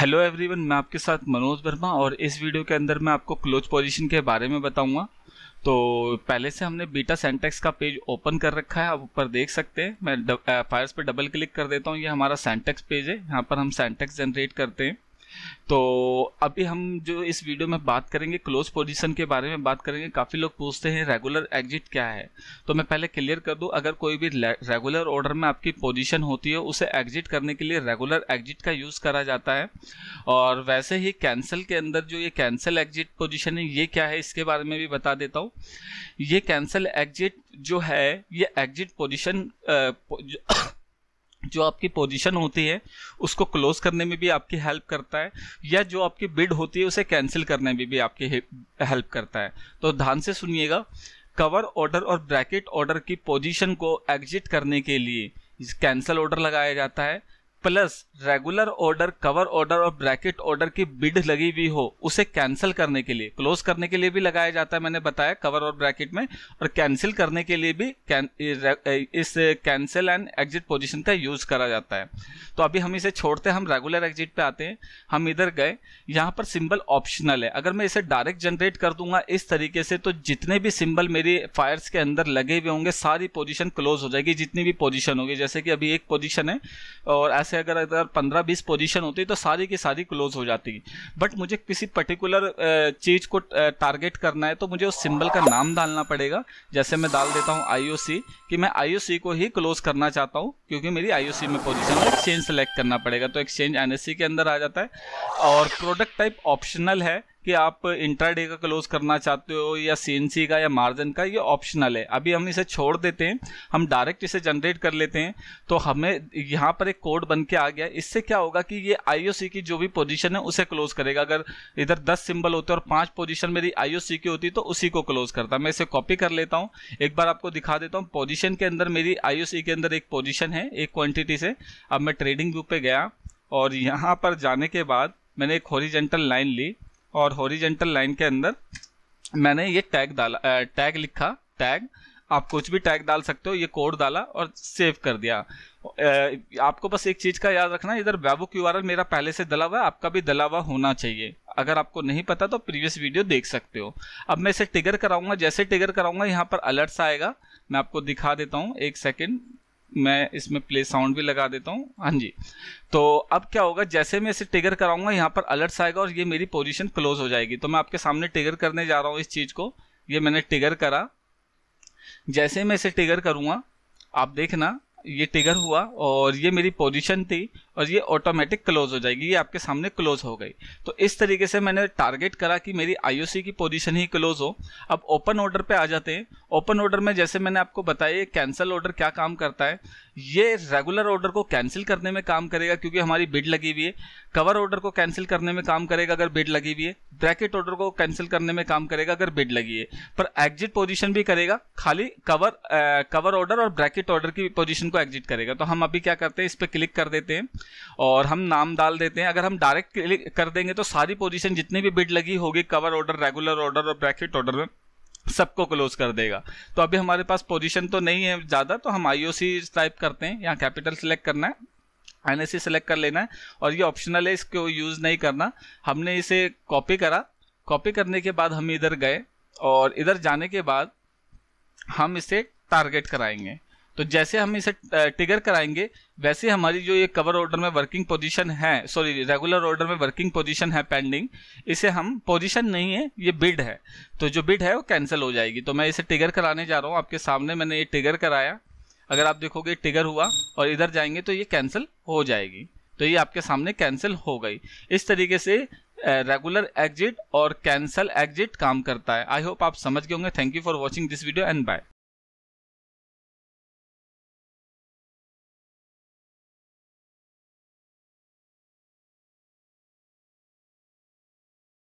hello everyone मैं आपके साथ मनोज वर्मा और इस वीडियो के अंदर मैं आपको क्लोज पोजीशन के बारे में बताऊंगा तो पहले से हमने बीटा सेंटेक्स का पेज ओपन कर रखा है आप ऊपर देख सकते हैं मैं फायर्स पे डबल क्लिक कर देता हूँ ये हमारा सेंटेक्स पेज है यहाँ पर हम सेंटेक्स जनरेट करते हैं तो अभी हम जो इस वीडियो में बात करेंगे क्लोज पोजीशन के बारे में बात करेंगे काफ़ी लोग पूछते हैं रेगुलर एग्जिट क्या है तो मैं पहले क्लियर कर दूं अगर कोई भी रेगुलर ऑर्डर में आपकी पोजीशन होती है उसे एग्जिट करने के लिए रेगुलर एग्जिट का यूज़ करा जाता है और वैसे ही कैंसिल के अंदर जो ये कैंसिल एग्जिट पोजिशन है ये क्या है इसके बारे में भी बता देता हूँ ये कैंसिल एग्जिट जो है ये एग्जिट पोजिशन जो आपकी पोजीशन होती है उसको क्लोज करने में भी आपकी हेल्प करता है या जो आपकी बिड होती है उसे कैंसिल करने में भी, भी आपकी हेल्प करता है तो ध्यान से सुनिएगा कवर ऑर्डर और ब्रैकेट ऑर्डर की पोजीशन को एग्जिट करने के लिए कैंसिल ऑर्डर लगाया जाता है plus regular order cover order और ब्रैकेट ऑर्डर की बिड लगी हुई हो उसे कैंसिल करने के लिए क्लोज करने के लिए भी लगाया जाता है मैंने बताया कवर और ब्रैकेट में और कैंसिल करने के लिए भी इस कैंसिल एंड एग्जिट पोजिशन का यूज करा जाता है तो अभी हम इसे छोड़ते हैं हम रेगुलर एग्जिट पे आते हैं हम इधर गए यहाँ पर सिंबल ऑप्शनल है अगर मैं इसे डायरेक्ट जनरेट कर दूंगा इस तरीके से तो जितने भी सिंबल मेरी फायर्स के अंदर लगे हुए होंगे सारी पोजिशन क्लोज हो जाएगी जितनी भी पोजिशन होगी जैसे कि अभी एक पोजिशन है और ऐसे से अगर अगर पंद्रह बीस पोजीशन होती तो सारी की सारी क्लोज हो जाती बट मुझे किसी पर्टिकुलर चीज़ को टारगेट करना है तो मुझे उस सिंबल का नाम डालना पड़ेगा जैसे मैं डाल देता हूँ आईओसी कि मैं आईओसी को ही क्लोज करना चाहता हूँ क्योंकि मेरी आई में पोजिशन है एक्सचेंज सेलेक्ट करना पड़ेगा तो एक्सचेंज एन के अंदर आ जाता है और प्रोडक्ट टाइप ऑप्शनल है कि आप इंट्राडे का क्लोज करना चाहते हो या सी का या मार्जिन का ये ऑप्शनल है अभी हम इसे छोड़ देते हैं हम डायरेक्ट इसे जनरेट कर लेते हैं तो हमें यहाँ पर एक कोड बन के आ गया इससे क्या होगा कि ये आईओसी की जो भी पोजीशन है उसे क्लोज करेगा अगर इधर दस सिंबल होते और पांच पोजिशन मेरी आईओसी की होती तो उसी को क्लोज करता मैं इसे कॉपी कर लेता हूँ एक बार आपको दिखा देता हूँ पोजिशन के अंदर मेरी आई के अंदर एक पोजिशन है एक क्वान्टिटी से अब मैं ट्रेडिंग व्यू पे गया और यहाँ पर जाने के बाद मैंने एक हॉरिजेंटल लाइन ली और हॉरिजेंटल लाइन के अंदर मैंने ये टैग डाला टैग लिखा टैग आप कुछ भी टैग डाल सकते हो ये कोड डाला और सेव कर दिया आपको बस एक चीज़ का याद रखना इधर वेबो क्यू मेरा पहले से दला हुआ है आपका भी दला हुआ होना चाहिए अगर आपको नहीं पता तो प्रीवियस वीडियो देख सकते हो अब मैं इसे टिगर कराऊंगा जैसे टिगर कराऊंगा यहाँ पर अलर्ट्स आएगा मैं आपको दिखा देता हूँ एक सेकेंड मैं इसमें प्ले साउंड भी लगा देता हूँ हाँ जी तो अब क्या होगा जैसे मैं इसे टिगर कराऊंगा यहाँ पर अलर्ट्स आएगा और ये मेरी पोजीशन क्लोज हो जाएगी तो मैं आपके सामने टिगर करने जा रहा हूँ इस चीज़ को ये मैंने टिगर करा जैसे मैं इसे टिगर करूँगा आप देखना ये टिगर हुआ और ये मेरी पोजिशन थी और ये ऑटोमेटिक क्लोज हो जाएगी ये आपके सामने क्लोज हो गई तो इस तरीके से मैंने टारगेट करा कि मेरी आईओसी की पोजीशन ही क्लोज हो अब ओपन ऑर्डर पे आ जाते हैं ओपन ऑर्डर में जैसे मैंने आपको बताया कैंसिल ऑर्डर क्या काम करता है ये रेगुलर ऑर्डर को कैंसिल करने में काम करेगा क्योंकि हमारी बिड लगी हुई है कवर ऑर्डर को कैंसिल करने में काम करेगा अगर बिड लगी हुई है ब्रैकेट ऑर्डर को कैंसिल करने में काम करेगा अगर बिड लगी है पर एग्जिट पोजीशन भी करेगा खाली कवर कवर ऑर्डर और ब्रैकेट ऑर्डर की पोजीशन को एग्जिट करेगा तो हम अभी क्या करते हैं इस पर क्लिक कर देते हैं और हम नाम डाल देते हैं अगर हम डायरेक्ट क्लिक कर देंगे तो सारी पोजीशन जितनी भी बिड लगी होगी कवर ऑर्डर रेगुलर ऑर्डर और ब्रैकेट ऑर्डर में सबको क्लोज कर देगा तो अभी हमारे पास पोजीशन तो नहीं है ज़्यादा तो हम आईओसी टाइप करते हैं यहाँ कैपिटल सिलेक्ट करना है एन सेलेक्ट e कर लेना है और ये ऑप्शनल है इसको यूज़ नहीं करना हमने इसे कॉपी करा कॉपी करने के बाद हम इधर गए और इधर जाने के बाद हम इसे टारगेट कराएंगे तो जैसे हम इसे ट्रिगर कराएंगे वैसे हमारी जो ये कवर ऑर्डर में वर्किंग पोजीशन है सॉरी रेगुलर ऑर्डर में वर्किंग पोजीशन है पेंडिंग इसे हम पोजीशन नहीं है ये बिड है तो जो बिड है वो कैंसिल हो जाएगी तो मैं इसे ट्रिगर कराने जा रहा हूँ आपके सामने मैंने ये ट्रिगर कराया अगर आप देखोगे ट्रिगर हुआ और इधर जाएंगे तो ये कैंसिल हो जाएगी तो ये आपके सामने कैंसिल हो गई इस तरीके से रेगुलर एग्जिट और कैंसल एग्जिट काम करता है आई होप आप समझ गए होंगे thank you for watching this video and bye